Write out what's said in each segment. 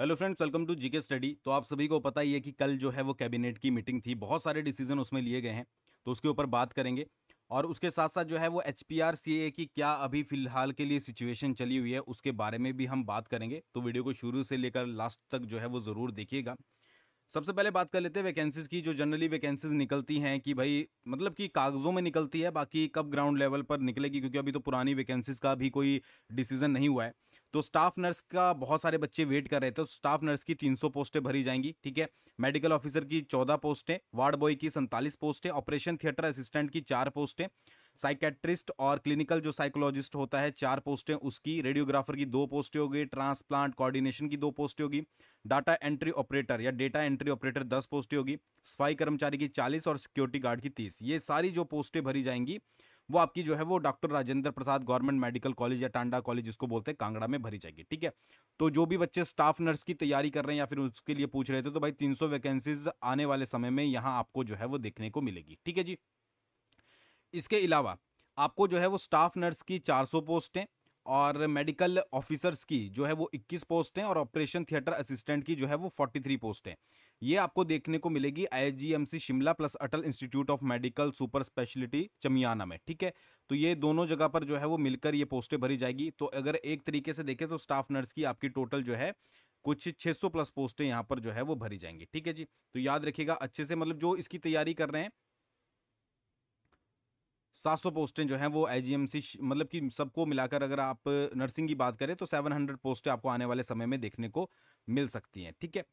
Hello friends welcome to GK study तो आप सभी को पता ही है कि कल जो है वो कैबिनेट की मीटिंग थी बहुत सारे डिसीजन उसमें लिए गए हैं तो उसके ऊपर बात करेंगे और उसके साथ साथ जो है वो H P R C A की क्या अभी फिलहाल के लिए सिचुएशन चली हुई है उसके बारे में भी हम बात करेंगे तो वीडियो को शुरू से लेकर लास्ट तक जो है वो ज़रूर देखिएगा सबसे पहले बात कर लेते हैं वैकेंसीज़ की जो जनरली वैकेंसीज़ निकलती हैं कि भाई मतलब कि कागज़ों में निकलती है बाकी कब ग्राउंड लेवल पर निकलेगी क्योंकि अभी तो पुरानी वैकेंसीज़ का भी कोई डिसीज़न नहीं हुआ है तो स्टाफ नर्स का बहुत सारे बच्चे वेट कर रहे थे तो स्टाफ नर्स की 300 पोस्टें भरी जाएंगी ठीक है मेडिकल ऑफिसर की 14 पोस्टें वार्ड बॉय की सैंतालीस पोस्टें ऑपरेशन थिएटर असिस्टेंट की चार पोस्टें साइकेट्रिस्ट और क्लिनिकल जो साइकोलॉजिस्ट होता है चार पोस्टें उसकी रेडियोग्राफर की दो पोस्टें होगी ट्रांसप्लांट कोऑर्डिनेशन की दो पोस्टें होगी डाटा एंट्री ऑपरेटर या डेटा एंट्री ऑपरेटर दस पोस्टें होगी सफाई कर्मचारी की चालीस और सिक्योरिटी गार्ड की तीस ये सारी जो पोस्टें भरी जाएंगी वो आपकी जो है वो doctor Rajendra Prasad government medical college या टांडा कॉलेज जिसको बोलते हैं कांगड़ा में भरी जाएगी ठीक है तो जो भी बच्चे स्टाफ नर्स की तैयारी कर रहे हैं या फिर उसके लिए पूछ रहे थे तो भाई तीन वैकेंसीज आने वाले समय में यहाँ आपको जो है वो देखने को मिलेगी ठीक है जी इसके अलावा आपको जो है वो स्टाफ नर्स की पोस्ट पोस्टें और मेडिकल ऑफिसर्स की जो है वो 21 पोस्टें और ऑपरेशन थिएटर असिस्टेंट की जो है वो 43 पोस्टें ये आपको देखने को मिलेगी आई Shimla plus Atal institute of medical super speciality Chamiyana में ठीक है तो ये दोनों जगह पर जो है वो मिलकर ये पोस्टें भरी जाएगी तो अगर एक तरीके से देखें तो स्टाफ नर्स की आपकी टोटल जो है कुछ 600 प्लस पोस्टें यहाँ पर जो है वो भरी जाएंगी ठीक है जी तो याद रखिएगा अच्छे से मतलब जो इसकी तैयारी कर रहे हैं 700 पोस्टें जो हैं वो आईजीएमसी मतलब कि सबको मिलाकर अगर आप नर्सिंग की बात करें तो 700 पोस्टें आपको आने वाले समय में देखने को मिल सकती हैं ठीक है थीके?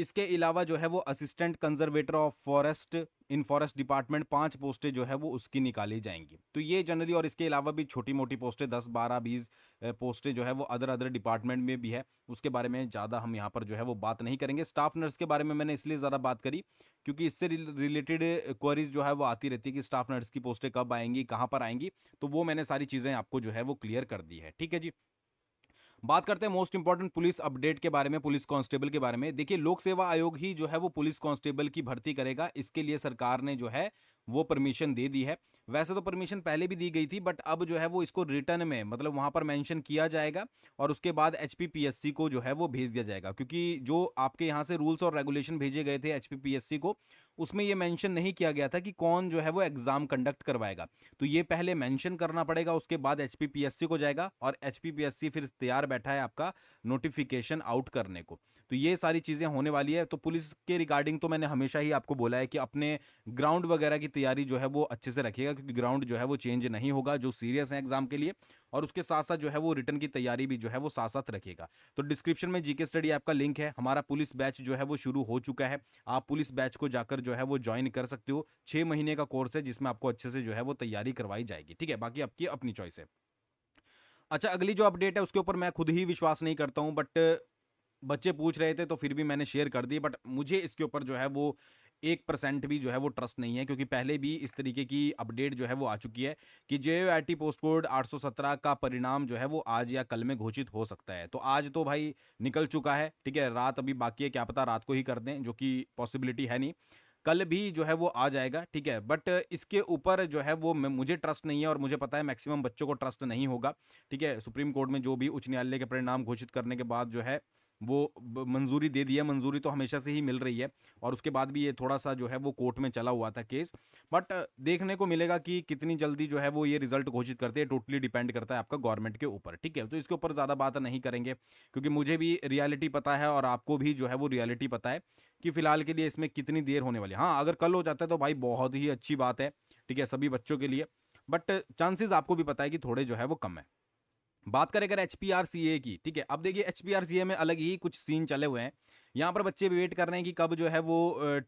इसके अलावा जो है वो assistant conservator of forest in forest department पांच पोस्टें जो है वो उसकी निकाली जाएंगी तो ये जनरली और इसके अलावा भी छोटी मोटी पोस्टें दस बारह बीस पोस्टें जो है वो अदर अदर डिपार्टमेंट में भी है उसके बारे में ज़्यादा हम यहाँ पर जो है वो बात नहीं करेंगे स्टाफ नर्स के बारे में मैंने इसलिए ज़्यादा बात करी क्योंकि इससे रिलेटेड क्वारीज जो है वो आती रहती है कि स्टाफ नर्स की पोस्टें कब आएंगी कहाँ पर आएंगी तो वो मैंने सारी चीज़ें आपको जो है वो क्लियर कर दी है ठीक है जी बात करते हैं मोस्ट इंपॉर्टेंट पुलिस अपडेट के बारे में पुलिस कांस्टेबल के बारे में देखिए लोक सेवा आयोग ही जो है वो पुलिस कांस्टेबल की भर्ती करेगा इसके लिए सरकार ने जो है वो परमिशन दे दी है वैसे तो परमिशन पहले भी दी गई थी बट अब जो है वो इसको रिटर्न में मतलब वहाँ पर मेंशन किया जाएगा और उसके बाद एच को जो है वो भेज दिया जाएगा क्योंकि जो आपके यहाँ से रूल्स और रेगुलेशन भेजे गए थे एच को उसमें ये मेंशन नहीं किया गया था कि कौन जो है वो एग्ज़ाम कंडक्ट करवाएगा तो ये पहले मेंशन करना पड़ेगा उसके बाद एच को जाएगा और एच फिर तैयार बैठा है आपका नोटिफिकेशन आउट करने को तो ये सारी चीज़ें होने वाली है तो पुलिस के रिगार्डिंग तो मैंने हमेशा ही आपको बोला है कि अपने ग्राउंड वगैरह की तैयारी जो है वो अच्छे से रखिएगा क्योंकि ग्राउंड जो है वो चेंज नहीं होगा जो सीरियस है एग्ज़ाम के लिए और उसके साथ साथ जो है वो रिटर्न की तैयारी भी जो है वो साथ साथ रखेगा तो डिस्क्रिप्शन में जीके स्टडी ऐप का लिंक है हमारा पुलिस बैच जो है वो शुरू हो चुका है आप पुलिस बैच को जाकर जो है वो ज्वाइन कर सकते हो छः महीने का कोर्स है जिसमें आपको अच्छे से जो है वो तैयारी करवाई जाएगी ठीक है बाकी आपकी अपनी चॉइस है अच्छा अगली जो अपडेट है उसके ऊपर मैं खुद ही विश्वास नहीं करता हूँ बट बच्चे पूछ रहे थे तो फिर भी मैंने शेयर कर दी बट मुझे इसके ऊपर जो है वो एक परसेंट भी जो है वो ट्रस्ट नहीं है क्योंकि पहले भी इस तरीके की अपडेट जो है वो आ चुकी है कि जे आई पोस्ट कोड सत्रह का परिणाम जो है वो आज या कल में घोषित हो सकता है तो आज तो भाई निकल चुका है ठीक है रात अभी बाकी है क्या पता रात को ही कर दें जो कि पॉसिबिलिटी है नहीं कल भी जो है वो आ जाएगा ठीक है बट इसके ऊपर जो है वो मुझे ट्रस्ट नहीं है और मुझे पता है मैक्सिमम बच्चों को ट्रस्ट नहीं होगा ठीक है सुप्रीम कोर्ट में जो भी उच्च न्यायालय के परिणाम घोषित करने के बाद जो है वो मंजूरी दे दी है मंजूरी तो हमेशा से ही मिल रही है और उसके बाद भी ये थोड़ा सा जो है वो कोर्ट में चला हुआ था केस बट देखने को मिलेगा कि कितनी जल्दी जो है वो ये रिजल्ट घोषित करते हैं टोटली डिपेंड करता है आपका गवर्नमेंट के ऊपर ठीक है तो इसके ऊपर ज़्यादा बात नहीं करेंगे क्योंकि मुझे भी रियलिटी पता है और आपको भी जो है वो रियलिटी पता है कि फिलहाल के लिए इसमें कितनी देर होने वाली हाँ अगर कल हो जाता है तो भाई बहुत ही अच्छी बात है ठीक है सभी बच्चों के लिए बट चांसेस आपको भी पता है कि थोड़े जो है वो कम है बात करें अगर एच की ठीक है अब देखिए एच में अलग ही कुछ सीन चले हुए हैं यहाँ पर बच्चे वेट कर रहे हैं कि कब जो है वो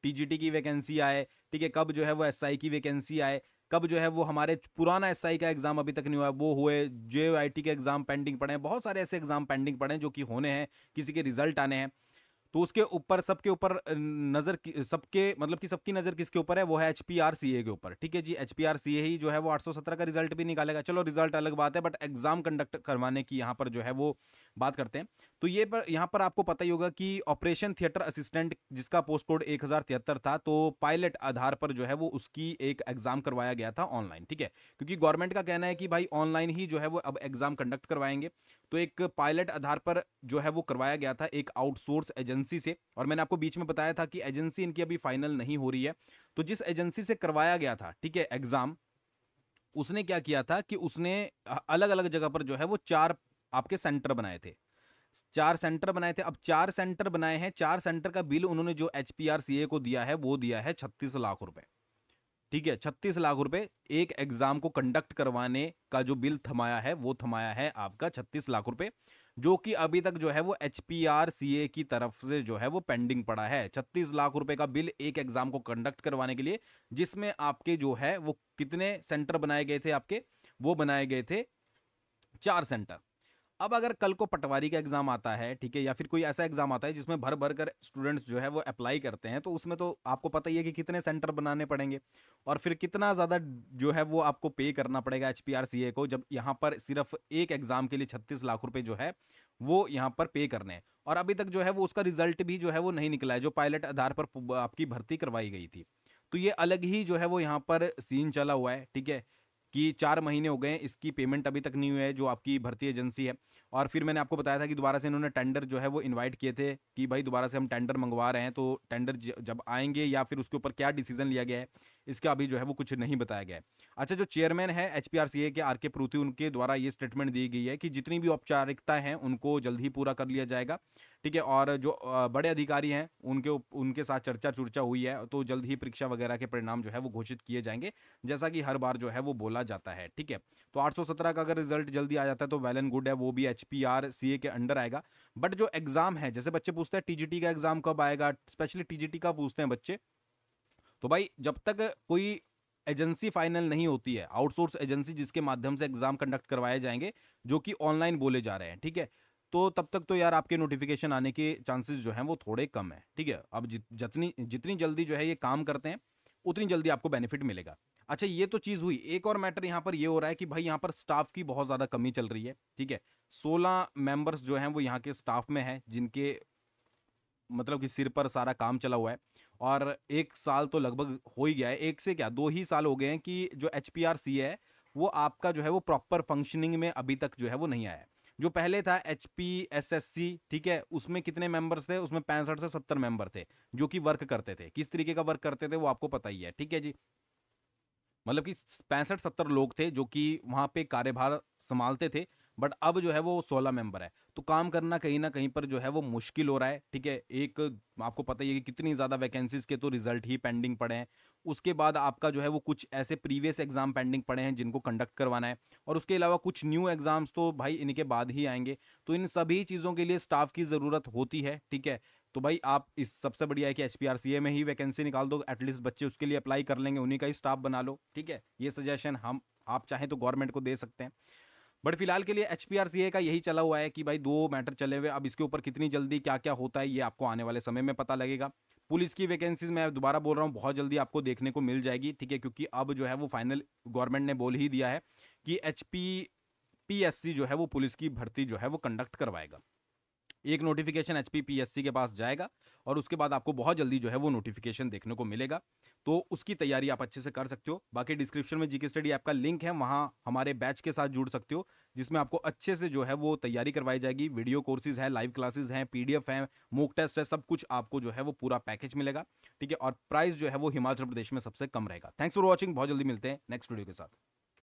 टी की वैकेंसी आए ठीक है कब जो है वो एस की वैकेंसी आए कब जो है वो हमारे पुराना एस का एग्ज़ाम अभी तक नहीं हुआ वो हुए जे के एग्ज़ाम पेंडिंग पड़े हैं बहुत सारे ऐसे एग्ज़ाम पेंडिंग पड़े हैं जो कि होने हैं किसी के रिजल्ट आने हैं तो उसके ऊपर सबके ऊपर नजर सबके मतलब कि सबकी नजर किसके ऊपर है वो है एच के ऊपर ठीक है जी एच ही जो है वो 817 का रिजल्ट भी निकालेगा चलो रिजल्ट अलग बात है बट एग्जाम कंडक्ट करवाने की यहाँ पर जो है वो बात करते हैं तो ये पर यहाँ पर आपको पता ही होगा कि ऑपरेशन थिएटर असिस्टेंट जिसका पोस्ट कोड एक था तो पायलट आधार पर जो है वो उसकी एक एग्ज़ाम करवाया गया था ऑनलाइन ठीक है क्योंकि गवर्नमेंट का कहना है कि भाई ऑनलाइन ही जो है वो अब एग्ज़ाम कंडक्ट करवाएंगे तो एक पायलट आधार पर जो है वो करवाया गया था एक आउटसोर्स एजेंसी से और मैंने आपको बीच में बताया था कि एजेंसी इनकी अभी फाइनल नहीं हो रही है तो जिस एजेंसी से करवाया गया था ठीक है एग्ज़ाम उसने क्या किया था कि उसने अलग अलग जगह पर जो है वो चार आपके सेंटर बनाए थे चार सेंटर बनाए थे अब चार सेंटर बनाए हैं चार सेंटर का बिल उन्होंने जो एच को दिया है वो दिया है छत्तीस लाख रुपए ठीक है छत्तीस लाख रुपए एक एग्जाम को कंडक्ट करवाने का जो बिल थमाया है वो थमाया है आपका छत्तीस लाख रुपए जो कि अभी तक जो है वो एच की तरफ से जो है वो पेंडिंग पड़ा है छत्तीस लाख रुपए का बिल एक एग्जाम को कंडक्ट करवाने के लिए जिसमें आपके जो है वो कितने सेंटर बनाए गए थे आपके वो बनाए गए थे चार सेंटर अब अगर कल को पटवारी का एग्ज़ाम आता है ठीक है या फिर कोई ऐसा एग्ज़ाम आता है जिसमें भर भर कर स्टूडेंट्स जो है वो अप्लाई करते हैं तो उसमें तो आपको पता ही है कि कितने सेंटर बनाने पड़ेंगे और फिर कितना ज़्यादा जो है वो आपको पे करना पड़ेगा एच पी को जब यहाँ पर सिर्फ एक एग्ज़ाम के लिए छत्तीस लाख रुपये जो है वो यहाँ पर पे करने हैं और अभी तक जो है वो उसका रिजल्ट भी जो है वो नहीं निकला है जो पायलट आधार पर आपकी भर्ती करवाई गई थी तो ये अलग ही जो है वो यहाँ पर सीन चला हुआ है ठीक है कि चार महीने हो गए इसकी पेमेंट अभी तक नहीं हुई है जो आपकी भर्ती एजेंसी है और फिर मैंने आपको बताया था कि दोबारा से इन्होंने टेंडर जो है वो इनवाइट किए थे कि भाई दोबारा से हम टेंडर मंगवा रहे हैं तो टेंडर जब आएंगे या फिर उसके ऊपर क्या डिसीजन लिया गया है इसका अभी जो है वो कुछ नहीं बताया गया है अच्छा जो चेयरमैन है एच के आर के प्रूथी उनके द्वारा ये स्टेटमेंट दी गई है कि जितनी भी औपचारिकताएं हैं उनको जल्द ही पूरा कर लिया जाएगा ठीक है और जो बड़े अधिकारी हैं उनके उनके साथ चर्चा चुर्चा हुई है तो जल्द ही परीक्षा वगैरह के परिणाम जो है वो घोषित किए जाएंगे जैसा कि हर बार जो है वो बोला जाता है ठीक है तो आठ का अगर रिजल्ट जल्दी आ जाता है तो वेल एंड गुड है वो भी H H P R C A के अंडर आएगा बट जो एग्ज़ाम है जैसे बच्चे पूछते हैं टीजीटी का एग्ज़ाम कब आएगा स्पेशली टीजीटी का पूछते हैं बच्चे तो भाई जब तक कोई एजेंसी फाइनल नहीं होती है आउटसोर्स एजेंसी जिसके माध्यम से एग्ज़ाम कंडक्ट करवाए जाएंगे जो कि ऑनलाइन बोले जा रहे हैं ठीक है तो तब तक तो यार आपके नोटिफिकेशन आने के चांसेस जो हैं वो थोड़े कम है ठीक है अब जितनी जितनी जल्दी जो है ये काम करते हैं उतनी जल्दी आपको बेनिफिट मिलेगा अच्छा ये तो चीज़ हुई एक और मैटर यहाँ पर ये हो रहा है कि भाई यहाँ पर स्टाफ की बहुत ज़्यादा कमी चल रही है ठीक है सोलह मेंबर्स जो हैं वो यहाँ के स्टाफ में हैं जिनके मतलब कि सिर पर सारा काम चला हुआ है और एक साल तो लगभग हो ही गया है एक से क्या दो ही साल हो गए हैं कि जो एच है वो आपका जो है वो प्रॉपर फंक्शनिंग में अभी तक जो है वो नहीं आया है जो पहले था H P S S C ठीक है उसमें कितने मेंबर्स थे उसमें पैंसठ से सत्तर मेंबर थे जो कि वर्क करते थे किस तरीके का वर्क करते थे वो आपको पता ही है ठीक है जी मतलब कि पैंसठ सत्तर लोग थे जो कि वहाँ पे कार्यभार संभालते थे बट अब जो है वो सोलह मेंबर है तो काम करना कहीं ना कहीं पर जो है वो मुश्किल हो रहा है ठीक है एक आपको पता ही है कि कितनी ज़्यादा वैकेंसीज के तो रिजल्ट ही पेंडिंग पड़े हैं उसके बाद आपका जो है वो कुछ ऐसे प्रीवियस एग्ज़ाम पेंडिंग पड़े हैं जिनको कंडक्ट करवाना है और उसके अलावा कुछ न्यू एग्ज़ाम्स तो भाई इनके बाद ही आएंगे तो इन सभी चीज़ों के लिए स्टाफ की ज़रूरत होती है ठीक है तो भाई आप इस सबसे बढ़िया है कि एच में ही वैकेंसी निकाल दो एटलीस्ट बच्चे उसके लिए अप्लाई कर लेंगे उन्हीं का ही स्टाफ बना लो ठीक है ये सजेशन हम आप चाहें तो गवर्नमेंट को दे सकते हैं बट फिलहाल के लिए एच का यही चला हुआ है कि भाई दो मैटर चले हुए अब इसके ऊपर कितनी जल्दी क्या क्या होता है ये आपको आने वाले समय में पता लगेगा पुलिस की वैकेंसीज मैं दोबारा बोल रहा हूँ बहुत जल्दी आपको देखने को मिल जाएगी ठीक है क्योंकि अब जो है वो फाइनल गवर्नमेंट ने बोल ही दिया है कि एच पी जो है वो पुलिस की भर्ती जो है वो कंडक्ट करवाएगा एक नोटिफिकेशन एच पीएससी के पास जाएगा और उसके बाद आपको बहुत जल्दी जो है वो नोटिफिकेशन देखने को मिलेगा तो उसकी तैयारी आप अच्छे से कर सकते हो बाकी डिस्क्रिप्शन में जीके स्टडी ऐप का लिंक है वहाँ हमारे बैच के साथ जुड़ सकते हो जिसमें आपको अच्छे से जो है वो तैयारी करवाई जाएगी वीडियो कोर्सेज है लाइव क्लासेज हैं पीडीएफ है मूक टेस्ट है सब कुछ आपको जो है वो पूरा पैकेज मिलेगा ठीक है और प्राइस जो है वो हिमाचल प्रदेश में सबसे कम रहेगा थैंक्स फॉर वॉचिंग बहुत जल्दी मिलते हैं नेक्स्ट वीडियो के साथ